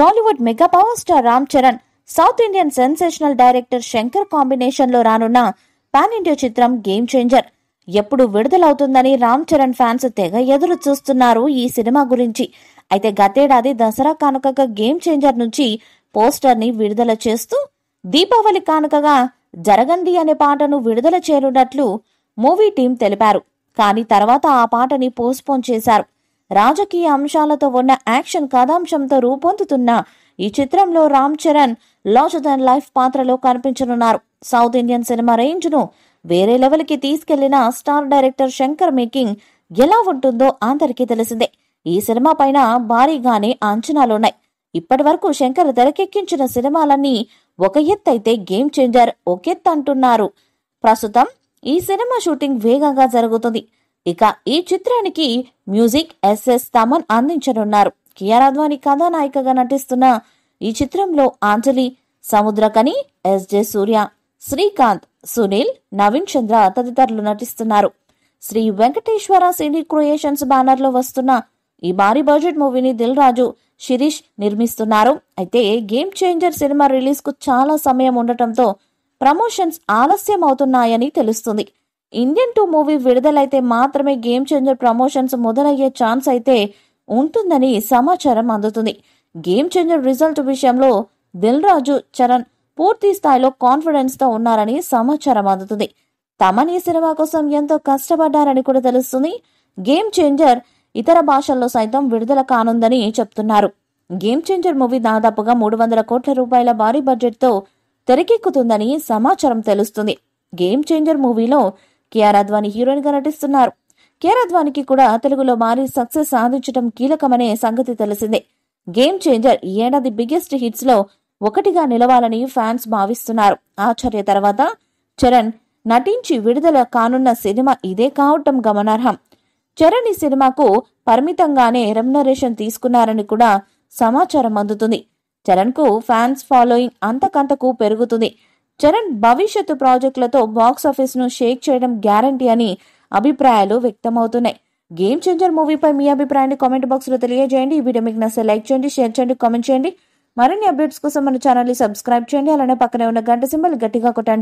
Tollywood mega power star Ram Charan south Indian sensational director Shankar combination లో రానున్న pan India చిత్రం game changer ఎప్పుడు విడుదలవుతుందని రామ్ చరణ్ ఫ్యాన్స్ తెగ ఎదురు చూస్తున్నారు ఈ సినిమా గురించి అయితే గతేడాది దసరా కానుకగా గేమ్ చేంజర్ నుంచి పోస్టర్ ని విడుదల చేస్తూ దీపావళి కానుకగా జరగంది అనే పాటను విడుదల చేయనున్నట్లు మూవీ టీం తెలిపారు కానీ తర్వాత ఆ పాటని పోస్ట్పోన్ చేశారు రాజకీయ అంశాలతో ఉన్న యాక్షన్ కథాంశంతో రూపొందుతున్న ఈ చిత్రంలో Ram Charan larger and life పాత్రలో కనిపించనున్నారు సౌత్ ఇండియన్ సినిమా రేంజ్ ను వేరే లెవెల్కి తీసుకెళ్లిన స్టార్ డైరెక్టర్ శంకర్ మేకింగ్ ఎలా ఉంటుందో అందరికీ తెలిసిందే ఈ సినిమా పైన భారీగానే అంచనాలున్నాయి ఇప్పటి వరకు శంకర్ తెరకెక్కించిన సినిమాలన్నీ ఒక ఎత్ అయితే గేమ్ చేంజర్ ఒక ఎత్తు అంటున్నారు ప్రస్తుతం ఈ సినిమా షూటింగ్ వేగంగా జరుగుతుంది ఇక ఈ చిత్రానికి మ్యూజిక్ ఎస్ఎస్ తమన్ అందించనున్నారు కియార్ అద్వాని కథానాయికగా నటిస్తున్న ఈ చిత్రంలో ఆంజలి సముద్రకని ఎస్జే సూర్య శ్రీకాంత్ సునీల్ నవీన్ చంద్ర తదితరులు నటిస్తున్నారు Sri Venkateswara cine creations banner లో వస్తున్న ఈ భారీ బడ్జెట్ మూవీని దిల్ రాజు శిరీష్ నిర్మిస్తున్నారు అయితే గేమ్ చేంజర్ సినిమా రిలీజ్ కు చాలా సమయం ఉండటంతో ప్రమోషన్స్ ఆలస్యం అవుతున్నాయని తెలుస్తుంది ఇండియన్ టూ మూవీ విడుదలైతే మాత్రమే గేమ్ చేంజర్ ప్రమోషన్స్ మొదలయ్యే ఛాన్స్ అయితే ఉంటుందని సమాచారం అందుతుంది గేమ్ చేంజర్ రిజల్ట్ విషయంలో దిల్ రాజు చరణ్ పూర్తి స్థాయిలో కాన్ఫిడెన్స్తో ఉన్నారని సమాచారం అందుతుంది తమని సినిమా కోసం ఎంతో కష్టపడ్డారని కూడా తెలుస్తుంది గేమ్ చేంజర్ ఇతర భాషల్లో సైతం విడుదల కానుందని చెప్తున్నారు గేమ్ చేంజర్ మూవీ దాదాపుగా మూడు వందల కోట్ల రూపాయల భారీ బడ్జెట్తో తెరకెక్కుతుందని సమాచారం తెలుస్తుంది గేమ్ చేంజర్ మూవీలో కేఆర్ అద్వాని హీరోయిన్ గా నటిస్తున్నారు కేఆర్ అద్వానికి కూడా తెలుగులో మారి సక్సెస్ సాధించడం కీలకమనే సంగతి తెలిసిందే గేమ్ చేంజర్ ఈ ఏడాది బిగ్గెస్ట్ హిట్స్ లో ఒకటిగా నిలవాలని ఫ్యాన్స్ భావిస్తున్నారు ఆచార్య తర్వాత చరణ్ నటించి విడుదల కానున్న సినిమా ఇదే కావటం గమనార్హం చరణ్ ఈ సినిమాకు పరిమితంగానే రెమ్యునరేషన్ తీసుకున్నారని కూడా సమాచారం అందుతుంది చరణ్ కు ఫ్యాన్స్ ఫాలోయింగ్ అంతకంతకు పెరుగుతుంది చరణ్ భవిష్యత్తు ప్రాజెక్టులతో బాక్స్ ను షేక్ చేయడం గ్యారంటీ అని అభిప్రాయాలు వ్యక్తమవుతున్నాయి గేమ్ చేంజర్ మూవీపై మీ అభిప్రాయాన్ని కామెంట్ బాక్స్ లో తెలియజేయండి ఈ వీడియో మీకు నచ్చే లైక్ చేయండి షేర్ చేయండి కామెంట్ చేయండి మరిన్ని అప్డేట్స్ కోసం మన ఛానల్ సబ్స్క్రైబ్ చేయండి అలానే పక్కనే ఉన్న గంట సింబల్ గట్టిగా కొట్టండి